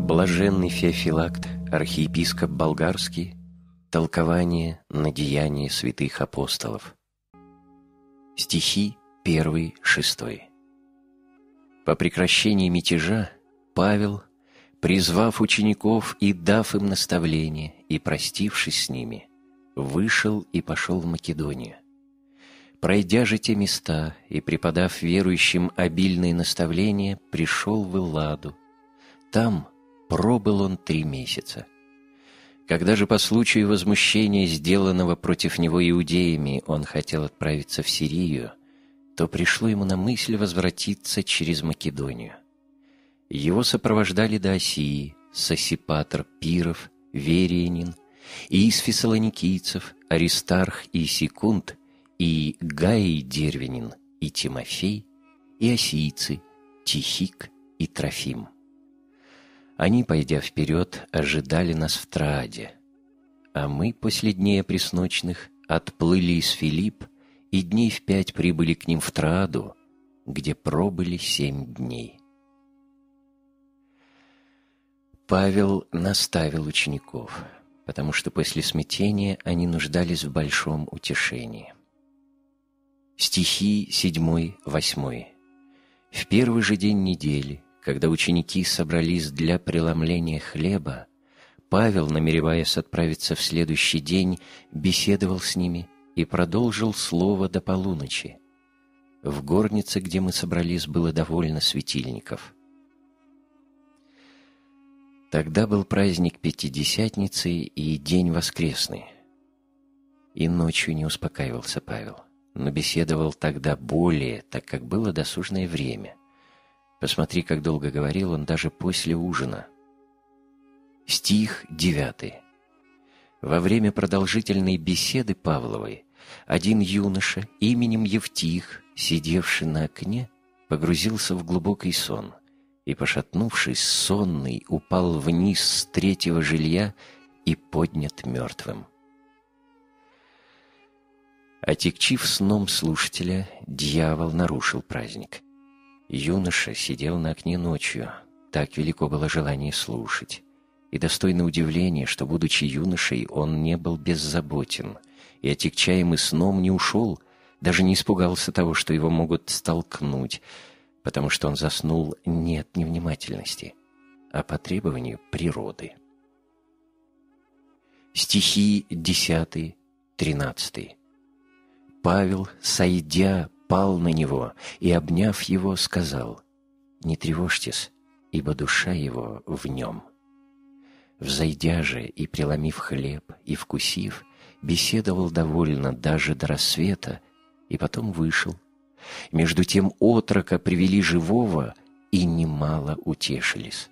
Блаженный Феофилакт, архиепископ болгарский, толкование на Деяния святых апостолов. Стихи 1-6. По прекращении мятежа Павел, призвав учеников и дав им наставление, и простившись с ними, вышел и пошел в Македонию. Пройдя же те места и преподав верующим обильные наставления, пришел в Элладу. Там пробыл он три месяца. Когда же по случаю возмущения, сделанного против него иудеями, он хотел отправиться в Сирию, то пришло ему на мысль возвратиться через Македонию. Его сопровождали до Осии, Сосипатр Пиров, Вериенин, и из фессалоникийцев Аристарх и Секунд – и Гаий Дервинин, и Тимофей, и осийцы, Тихик и Трофим. Они, пойдя вперед, ожидали нас в Трааде, а мы, последнее пресночных, отплыли из Филипп и дней в пять прибыли к ним в Трааду, где пробыли семь дней. Павел наставил учеников, потому что после смятения они нуждались в большом утешении стихи 7-8. В первый же день недели, когда ученики собрались для преломления хлеба, Павел, намереваясь отправиться в следующий день, беседовал с ними и продолжил слово до полуночи. В горнице, где мы собрались, было довольно светильников. Тогда был праздник Пятидесятницы и День Воскресный. И ночью не успокаивался Павел но беседовал тогда более, так как было досужное время. Посмотри, как долго говорил он даже после ужина. Стих девятый. Во время продолжительной беседы Павловой один юноша именем Евтих, сидевший на окне, погрузился в глубокий сон и, пошатнувшись, сонный упал вниз с третьего жилья и поднят мертвым. Отягчив сном слушателя, дьявол нарушил праздник. Юноша сидел на окне ночью, так велико было желание слушать. И достойно удивления, что, будучи юношей, он не был беззаботен, и отягчаемый сном не ушел, даже не испугался того, что его могут столкнуть, потому что он заснул не от невнимательности, а по требованию природы. Стихи 10-13 Павел, сойдя, пал на него и, обняв его, сказал, «Не тревожьтесь, ибо душа его в нем». Взойдя же и преломив хлеб, и вкусив, беседовал довольно даже до рассвета, и потом вышел. Между тем отрока привели живого, и немало утешились.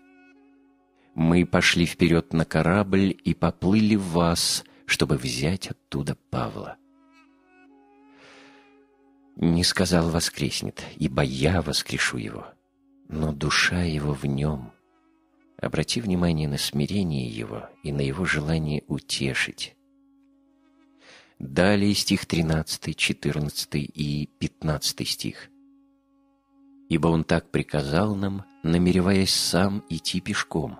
Мы пошли вперед на корабль и поплыли в вас, чтобы взять оттуда Павла. Не сказал воскреснет, ибо я воскрешу его. Но душа его в нем. Обрати внимание на смирение его и на его желание утешить. Далее стих 13, 14 и 15 стих. «Ибо он так приказал нам, намереваясь сам идти пешком.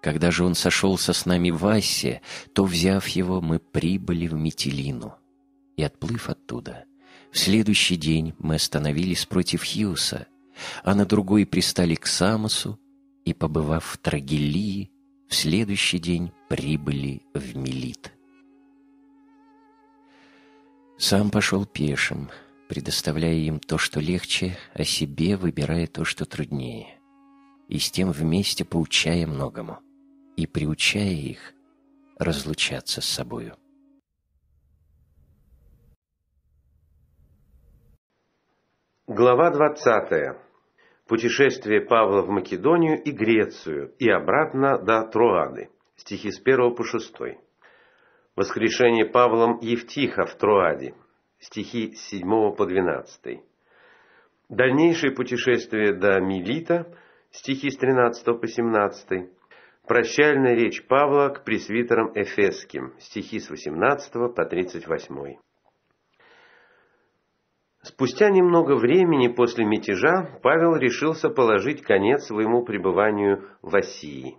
Когда же он сошелся с нами в Ассе, то, взяв его, мы прибыли в Метелину, и, отплыв оттуда, — в следующий день мы остановились против Хиуса, а на другой пристали к Самосу и, побывав в Трагелии, в следующий день прибыли в Милит. Сам пошел пешим, предоставляя им то, что легче, а себе выбирая то, что труднее. И с тем вместе поучая многому и приучая их разлучаться с собою. Глава 20. Путешествие Павла в Македонию и Грецию и обратно до Троады. Стихи с 1 по 6. Воскрешение Павлом Евтиха в Троаде. Стихи с 7 по 12. Дальнейшее путешествие до Милита. Стихи с 13 по 17. Прощальная речь Павла к пресвитерам Эфесским. Стихи с 18 по 38. Спустя немного времени после мятежа Павел решился положить конец своему пребыванию в Осии.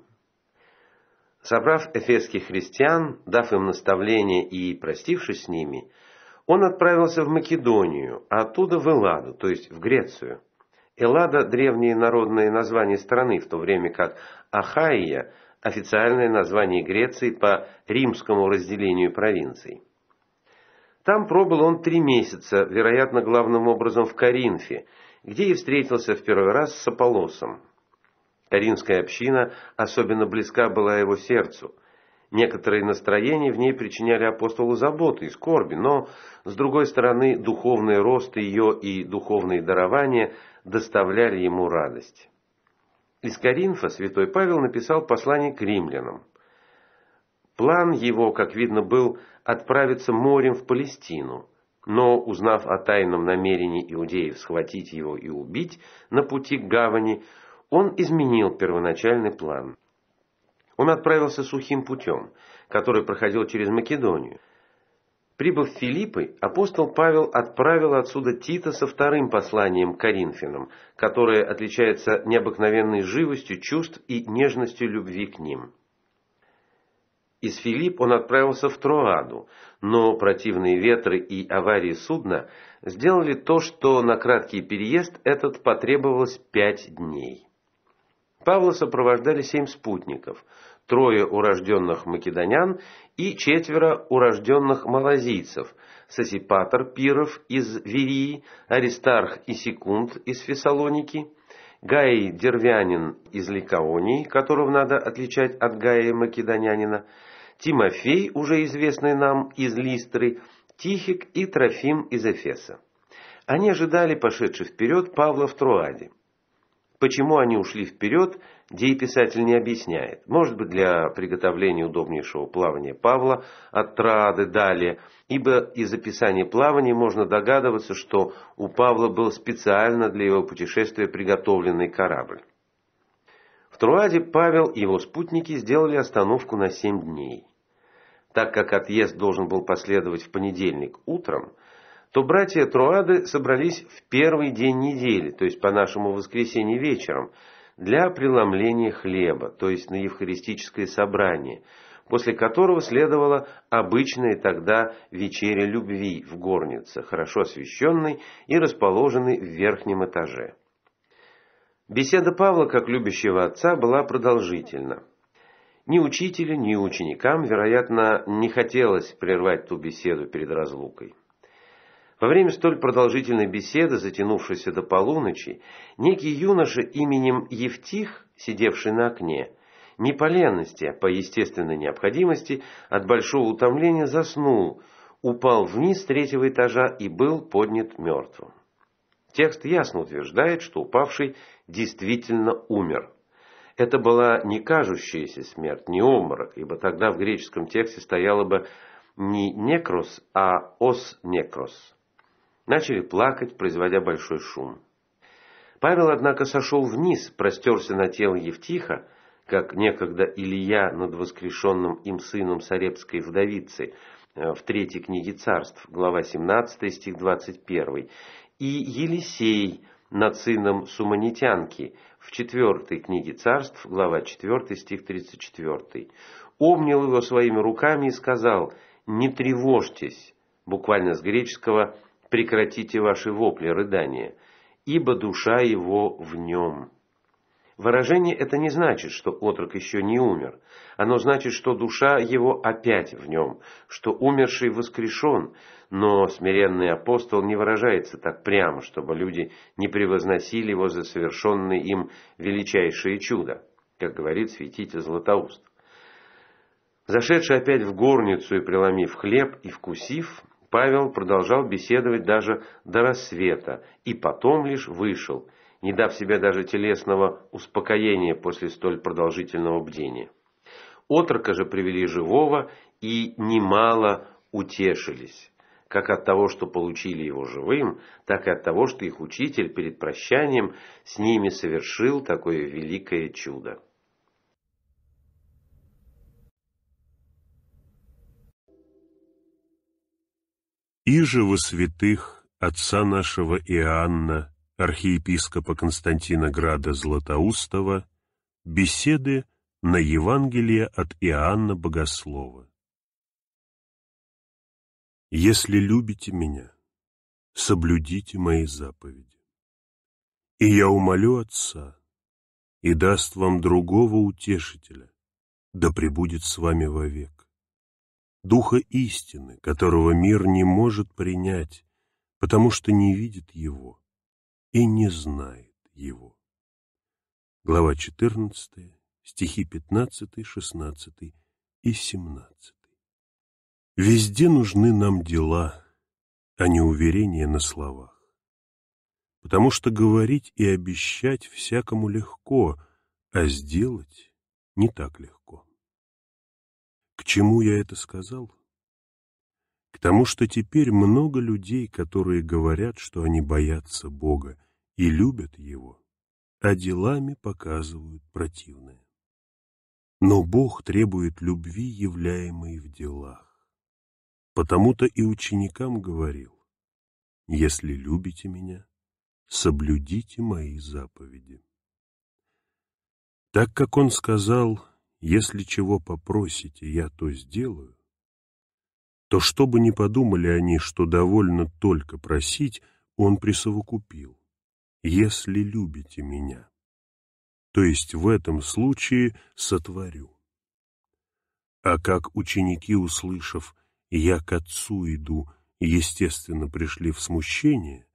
Собрав эфесских христиан, дав им наставление и простившись с ними, он отправился в Македонию, а оттуда в Элладу, то есть в Грецию. Эллада – древнее народное название страны, в то время как Ахайя – официальное название Греции по римскому разделению провинций. Там пробыл он три месяца, вероятно, главным образом в Каринфе, где и встретился в первый раз с Аполлосом. Каринская община особенно близка была его сердцу. Некоторые настроения в ней причиняли апостолу заботы и скорби, но, с другой стороны, духовный рост ее и духовные дарования доставляли ему радость. Из Каринфа святой Павел написал послание к римлянам. План его, как видно, был – отправиться морем в Палестину, но, узнав о тайном намерении иудеев схватить его и убить на пути к гавани, он изменил первоначальный план. Он отправился сухим путем, который проходил через Македонию. Прибыв в Филиппы, апостол Павел отправил отсюда Тита со вторым посланием к Коринфянам, которое отличается необыкновенной живостью чувств и нежностью любви к ним. Из Филипп он отправился в Троаду, но противные ветры и аварии судна сделали то, что на краткий переезд этот потребовалось пять дней. Павла сопровождали семь спутников, трое урожденных македонян и четверо урожденных малазийцев, Сосипатор Пиров из Верии, Аристарх и Секунд из Фессалоники – Гай Дервянин из Ликаонии, которого надо отличать от Гая Македонянина, Тимофей, уже известный нам из Листры, Тихик и Трофим из Эфеса. Они ожидали, пошедший вперед, Павла в Труаде. Почему они ушли вперед, Дей писатель не объясняет. Может быть, для приготовления удобнейшего плавания Павла от Троады далее, ибо из описания плавания можно догадываться, что у Павла был специально для его путешествия приготовленный корабль. В Труаде Павел и его спутники сделали остановку на семь дней. Так как отъезд должен был последовать в понедельник утром, то братья Труады собрались в первый день недели, то есть по нашему воскресенье вечером – для преломления хлеба, то есть на евхаристическое собрание, после которого следовала обычная тогда вечеря любви в горнице, хорошо освещенной и расположенной в верхнем этаже. Беседа Павла, как любящего отца, была продолжительна. Ни учителю, ни ученикам, вероятно, не хотелось прервать ту беседу перед разлукой. Во время столь продолжительной беседы, затянувшейся до полуночи, некий юноша именем Евтих, сидевший на окне, не по ленности, а по естественной необходимости, от большого утомления заснул, упал вниз с третьего этажа и был поднят мертвым. Текст ясно утверждает, что упавший действительно умер. Это была не кажущаяся смерть, не обморок, ибо тогда в греческом тексте стояло бы не некрос, а ос некрос. Начали плакать, производя большой шум. Павел, однако, сошел вниз, простерся на тело Евтиха, как некогда Илья над воскрешенным им сыном Сарепской вдовицы э, в третьей книге царств, глава 17, стих 21, и Елисей над сыном Суманитянки в четвертой книге царств, глава 4, стих 34. Обнял его своими руками и сказал «Не тревожьтесь», буквально с греческого «Тревожьтесь» прекратите ваши вопли, рыдания, ибо душа его в нем». Выражение это не значит, что отрок еще не умер. Оно значит, что душа его опять в нем, что умерший воскрешен. Но смиренный апостол не выражается так прямо, чтобы люди не превозносили его за совершенное им величайшее чудо, как говорит святитель Златоуст. Зашедший опять в горницу и преломив хлеб и вкусив, Павел продолжал беседовать даже до рассвета и потом лишь вышел, не дав себе даже телесного успокоения после столь продолжительного бдения. Отрока же привели живого и немало утешились, как от того, что получили его живым, так и от того, что их учитель перед прощанием с ними совершил такое великое чудо. Иже во святых отца нашего Иоанна, архиепископа Константина Града Златоустова, беседы на Евангелие от Иоанна Богослова. «Если любите меня, соблюдите мои заповеди. И я умолю Отца, и даст вам другого утешителя, да пребудет с вами вовек, Духа истины, которого мир не может принять, потому что не видит его и не знает его. Глава 14, стихи 15, 16 и 17. Везде нужны нам дела, а не уверения на словах. Потому что говорить и обещать всякому легко, а сделать не так легко. К чему я это сказал? К тому, что теперь много людей, которые говорят, что они боятся Бога и любят Его, а делами показывают противное. Но Бог требует любви, являемой в делах. Потому-то и ученикам говорил, «Если любите Меня, соблюдите мои заповеди». Так как Он сказал, если чего попросите, я то сделаю, то чтобы не подумали они, что довольно только просить, он присовокупил. Если любите меня. То есть в этом случае сотворю. А как ученики, услышав «я к отцу иду», естественно, пришли в смущение,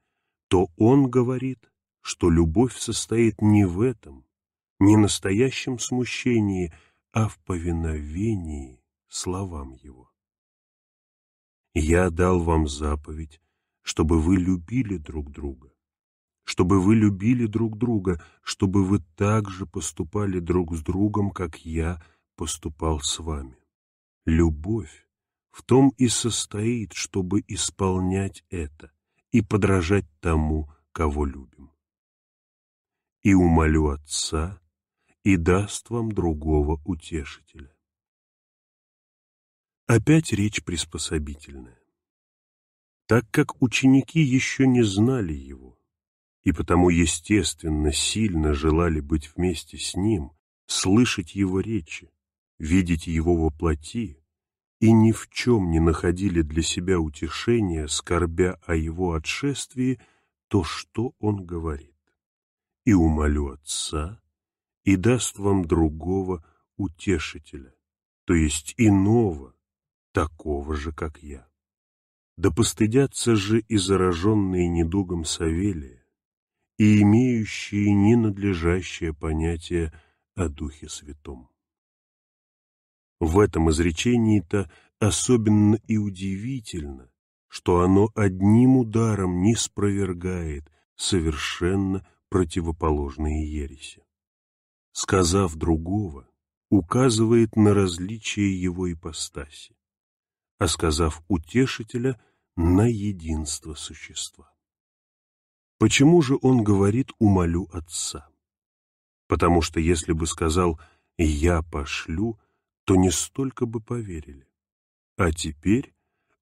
то он говорит, что любовь состоит не в этом, не настоящем смущении, а в повиновении словам Его. «Я дал вам заповедь, чтобы вы любили друг друга, чтобы вы любили друг друга, чтобы вы также поступали друг с другом, как я поступал с вами. Любовь в том и состоит, чтобы исполнять это и подражать тому, кого любим. И умолю Отца, и даст вам другого утешителя. Опять речь приспособительная. Так как ученики еще не знали его, и потому, естественно, сильно желали быть вместе с ним, слышать его речи, видеть его воплоти, и ни в чем не находили для себя утешения, скорбя о его отшествии, то что он говорит. И умолю Отца, и даст вам другого утешителя, то есть иного, такого же, как я. Да постыдятся же и зараженные недугом Савелия, и имеющие ненадлежащее понятие о Духе Святом. В этом изречении-то особенно и удивительно, что оно одним ударом не спровергает совершенно противоположные ереси сказав другого, указывает на различие его ипостаси, а сказав утешителя — на единство существа. Почему же он говорит «умолю отца»? Потому что если бы сказал «я пошлю», то не столько бы поверили. А теперь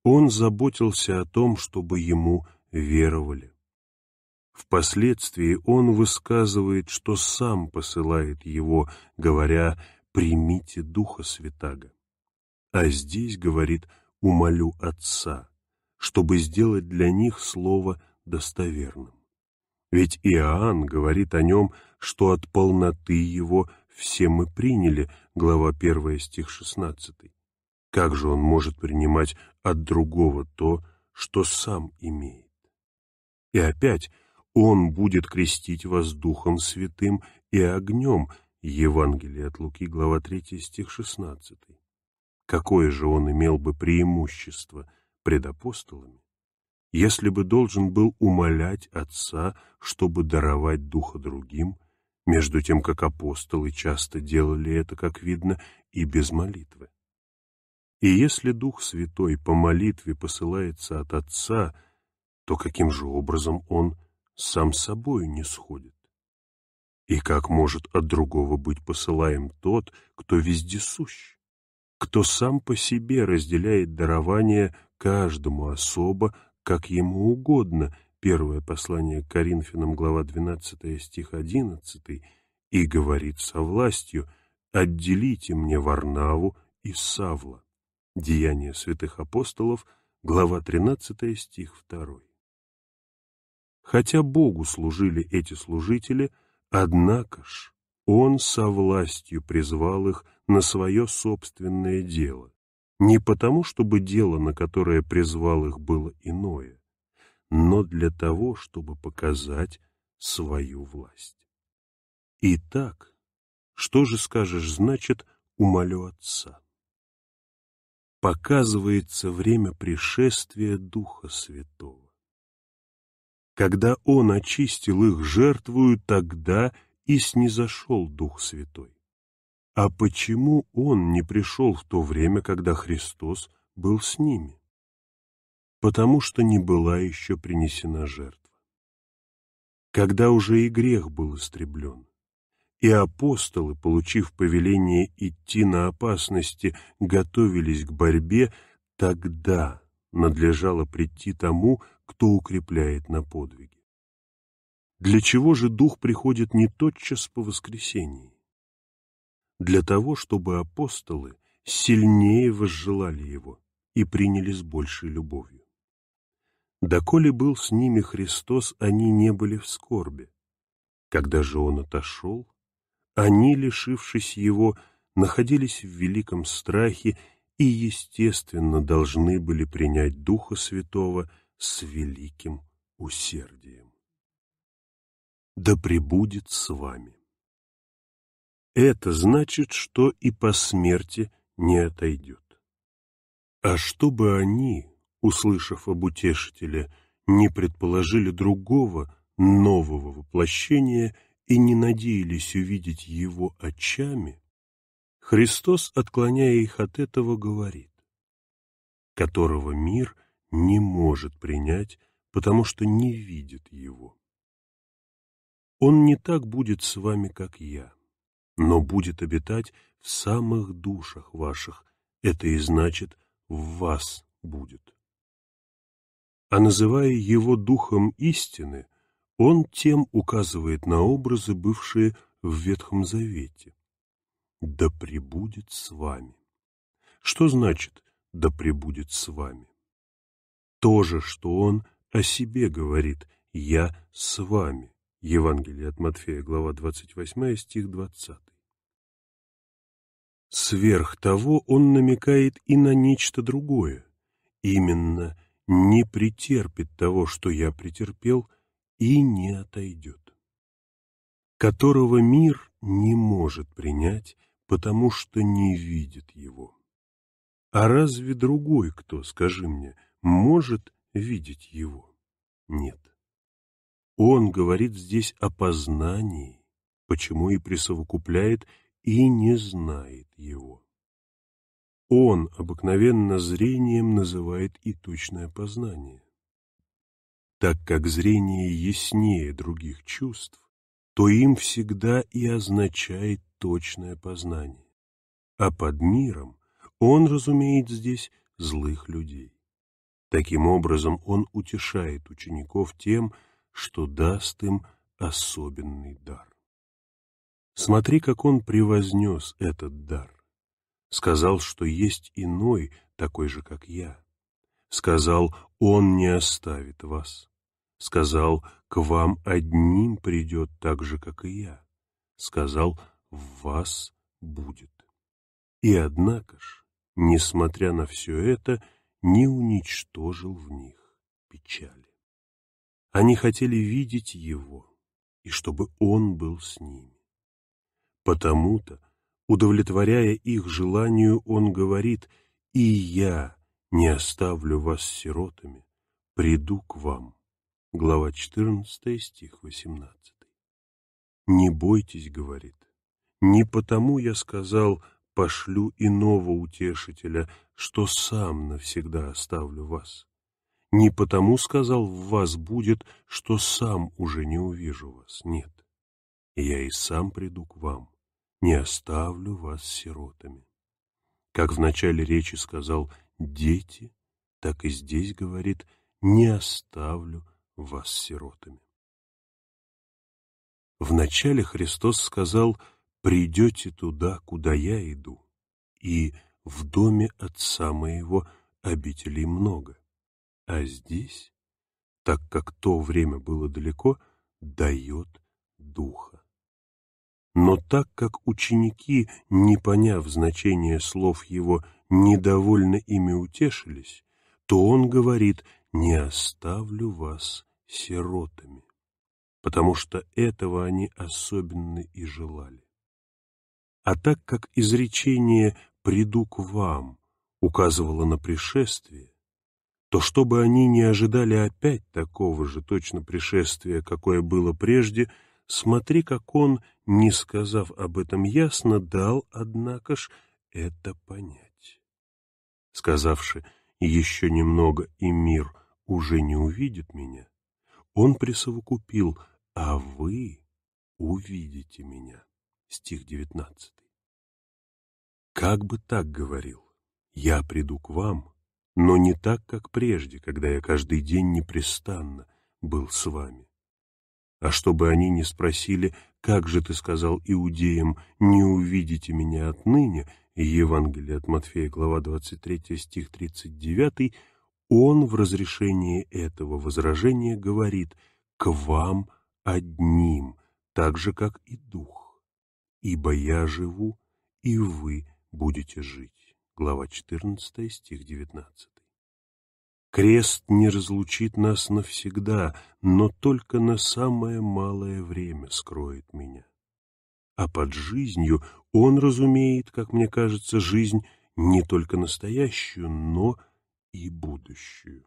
он заботился о том, чтобы ему веровали. Впоследствии он высказывает, что сам посылает его, говоря «примите Духа Святаго». А здесь, говорит, «умолю Отца», чтобы сделать для них слово достоверным. Ведь Иоанн говорит о нем, что от полноты его все мы приняли, глава 1 стих 16. Как же он может принимать от другого то, что сам имеет? И опять он будет крестить вас Духом Святым и огнем. Евангелие от Луки, глава 3, стих 16. Какое же он имел бы преимущество пред апостолами, если бы должен был умолять Отца, чтобы даровать Духа другим, между тем, как апостолы часто делали это, как видно, и без молитвы. И если Дух Святой по молитве посылается от Отца, то каким же образом Он – сам собой не сходит. И как может от другого быть посылаем тот, кто вездесущ, кто сам по себе разделяет дарование каждому особо, как ему угодно, первое послание к Коринфянам, глава 12, стих 11, и говорит со властью «Отделите мне Варнаву и Савла». Деяния святых апостолов, глава 13, стих 2. Хотя Богу служили эти служители, однако ж Он со властью призвал их на свое собственное дело, не потому, чтобы дело, на которое призвал их, было иное, но для того, чтобы показать свою власть. Итак, что же скажешь, значит, умолю Отца? Показывается время пришествия Духа Святого когда Он очистил их жертвую, тогда и снизошел Дух Святой. А почему Он не пришел в то время, когда Христос был с ними? Потому что не была еще принесена жертва. Когда уже и грех был истреблен, и апостолы, получив повеление идти на опасности, готовились к борьбе, тогда надлежало прийти тому, кто укрепляет на подвиге. Для чего же Дух приходит не тотчас по воскресении? Для того, чтобы апостолы сильнее возжелали Его и приняли с большей любовью. Доколе был с ними Христос, они не были в скорби. Когда же Он отошел, они, лишившись Его, находились в великом страхе и, естественно, должны были принять Духа Святого – с великим усердием. Да пребудет с вами. Это значит, что и по смерти не отойдет. А чтобы они, услышав об утешителе, не предположили другого, нового воплощения и не надеялись увидеть его очами, Христос, отклоняя их от этого, говорит, которого мир не может принять, потому что не видит его. Он не так будет с вами, как я, но будет обитать в самых душах ваших, это и значит в вас будет. А называя его духом истины, он тем указывает на образы, бывшие в Ветхом Завете. «Да пребудет с вами». Что значит «да пребудет с вами»? то же, что он о себе говорит «Я с вами». Евангелие от Матфея, глава 28, стих 20. Сверх того он намекает и на нечто другое. Именно «не претерпит того, что я претерпел, и не отойдет» которого мир не может принять, потому что не видит его. А разве другой кто, скажи мне, может видеть его? Нет. Он говорит здесь о познании, почему и присовокупляет «и не знает его». Он обыкновенно зрением называет и точное познание. Так как зрение яснее других чувств, то им всегда и означает точное познание. А под миром он разумеет здесь злых людей. Таким образом, он утешает учеников тем, что даст им особенный дар. Смотри, как он превознес этот дар. Сказал, что есть иной, такой же, как я. Сказал, он не оставит вас. Сказал, к вам одним придет так же, как и я. Сказал, в вас будет. И однако ж, несмотря на все это, не уничтожил в них печали. Они хотели видеть его, и чтобы он был с ними. Потому-то, удовлетворяя их желанию, он говорит «И я не оставлю вас сиротами, приду к вам». Глава 14, стих 18. «Не бойтесь», — говорит, — «не потому я сказал, — пошлю иного утешителя, что сам навсегда оставлю вас. Не потому, сказал, в вас будет, что сам уже не увижу вас, нет. Я и сам приду к вам, не оставлю вас сиротами. Как в начале речи сказал «дети», так и здесь говорит «не оставлю вас сиротами». Вначале Христос сказал «дети» придете туда, куда я иду, и в доме отца моего обителей много. А здесь, так как то время было далеко, дает духа. Но так как ученики, не поняв значения слов его, недовольно ими утешились, то он говорит «не оставлю вас сиротами», потому что этого они особенно и желали. А так как изречение «приду к вам» указывало на пришествие, то чтобы они не ожидали опять такого же точно пришествия, какое было прежде, смотри, как он, не сказав об этом ясно, дал, однако ж, это понять. Сказавши «еще немного, и мир уже не увидит меня», он присовокупил «а вы увидите меня» стих 19. «Как бы так говорил, я приду к вам, но не так, как прежде, когда я каждый день непрестанно был с вами. А чтобы они не спросили, как же ты сказал иудеям, не увидите меня отныне, Евангелие от Матфея, глава 23, стих 39, он в разрешении этого возражения говорит «к вам одним», так же, как и дух ибо я живу, и вы будете жить». Глава 14, стих 19. Крест не разлучит нас навсегда, но только на самое малое время скроет меня. А под жизнью он разумеет, как мне кажется, жизнь не только настоящую, но и будущую.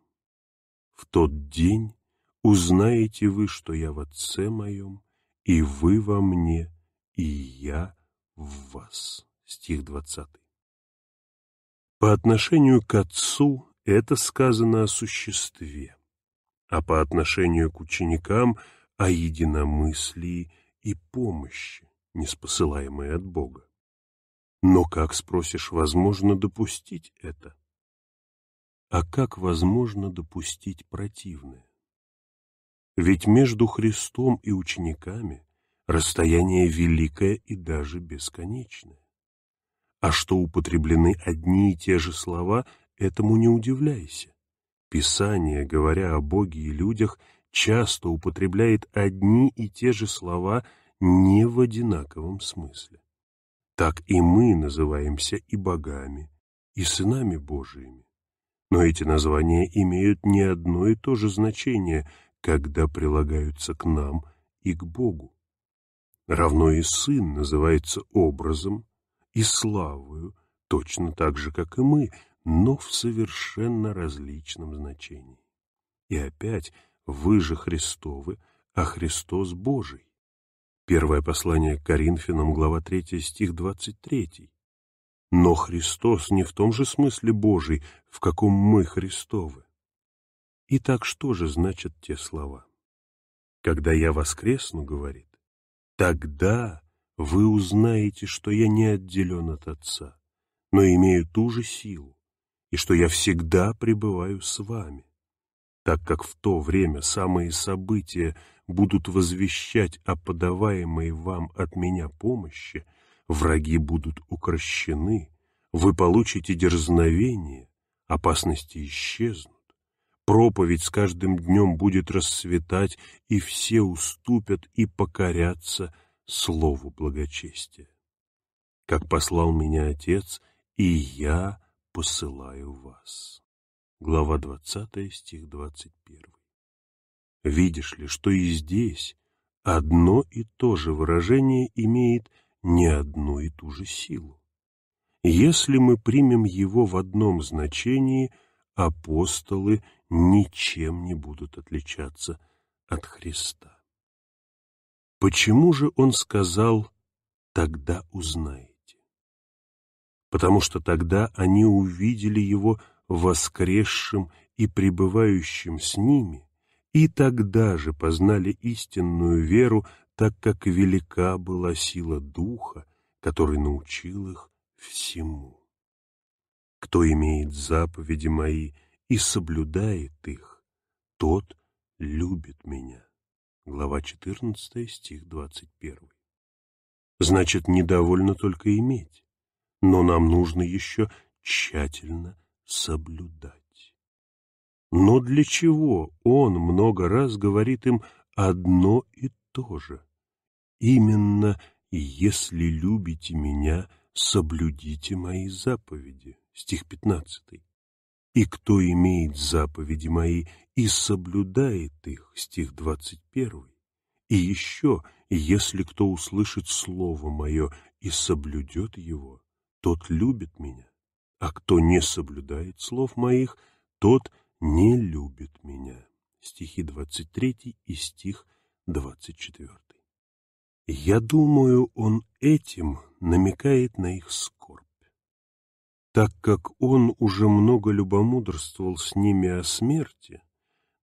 В тот день узнаете вы, что я в Отце моем, и вы во мне, и я в вас». Стих 20. По отношению к Отцу это сказано о существе, а по отношению к ученикам — о единомыслии и помощи, неспосылаемой от Бога. Но как, спросишь, возможно допустить это? А как возможно допустить противное? Ведь между Христом и учениками расстояние великое и даже бесконечное. А что употреблены одни и те же слова, этому не удивляйся. Писание, говоря о Боге и людях, часто употребляет одни и те же слова не в одинаковом смысле. Так и мы называемся и богами, и сынами Божиими. Но эти названия имеют не одно и то же значение, когда прилагаются к нам и к Богу равно и сын называется образом и славою, точно так же, как и мы, но в совершенно различном значении. И опять вы же Христовы, а Христос Божий. Первое послание к Коринфянам, глава 3, стих 23. Но Христос не в том же смысле Божий, в каком мы Христовы. Итак, что же значат те слова? «Когда я воскресну, — говорит, Тогда вы узнаете, что я не отделен от Отца, но имею ту же силу, и что я всегда пребываю с вами, так как в то время самые события будут возвещать о подаваемой вам от меня помощи, враги будут укращены, вы получите дерзновение, опасности исчезнут. Проповедь с каждым днем будет расцветать, и все уступят и покорятся слову благочестия. Как послал меня Отец, и я посылаю вас. Глава 20, стих 21. Видишь ли, что и здесь одно и то же выражение имеет не одну и ту же силу. Если мы примем его в одном значении – апостолы ничем не будут отличаться от Христа. Почему же он сказал «тогда узнаете»? Потому что тогда они увидели его воскресшим и пребывающим с ними, и тогда же познали истинную веру, так как велика была сила Духа, который научил их всему. Кто имеет заповеди мои и соблюдает их, тот любит меня. Глава 14, стих 21. Значит, недовольно только иметь, но нам нужно еще тщательно соблюдать. Но для чего он много раз говорит им одно и то же? Именно «если любите меня, соблюдите мои заповеди. Стих 15. И кто имеет заповеди мои и соблюдает их. Стих 21. И еще, если кто услышит слово мое и соблюдет его, тот любит меня. А кто не соблюдает слов моих, тот не любит меня. Стихи 23 и стих 24. Я думаю, он этим намекает на их скорбь. Так как он уже много любомудрствовал с ними о смерти,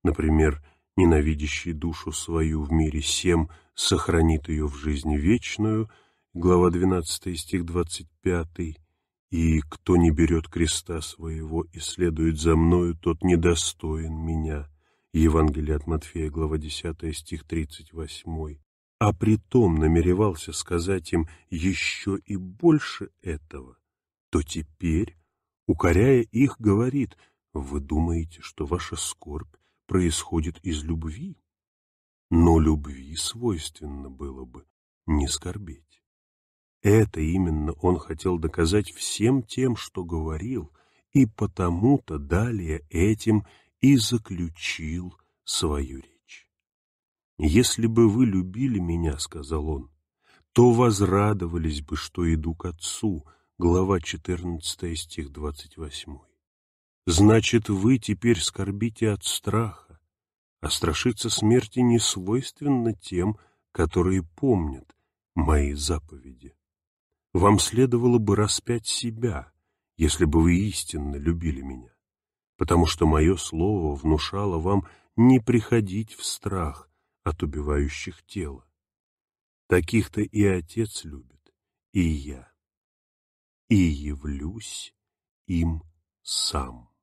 например, ненавидящий душу свою в мире сем сохранит ее в жизни вечную, глава 12 стих 25, и кто не берет креста своего и следует за мною, тот недостоин меня. Евангелие от Матфея, глава 10, стих 38 а притом намеревался сказать им еще и больше этого, то теперь, укоряя их, говорит, «Вы думаете, что ваша скорбь происходит из любви?» Но любви свойственно было бы не скорбеть. Это именно он хотел доказать всем тем, что говорил, и потому-то далее этим и заключил свою речь. «Если бы вы любили меня, — сказал он, — то возрадовались бы, что иду к Отцу». Глава 14, стих 28. «Значит, вы теперь скорбите от страха, а страшиться смерти не свойственно тем, которые помнят мои заповеди. Вам следовало бы распять себя, если бы вы истинно любили меня, потому что мое слово внушало вам не приходить в страх, от убивающих тело. Таких-то и Отец любит, и я. И явлюсь им сам.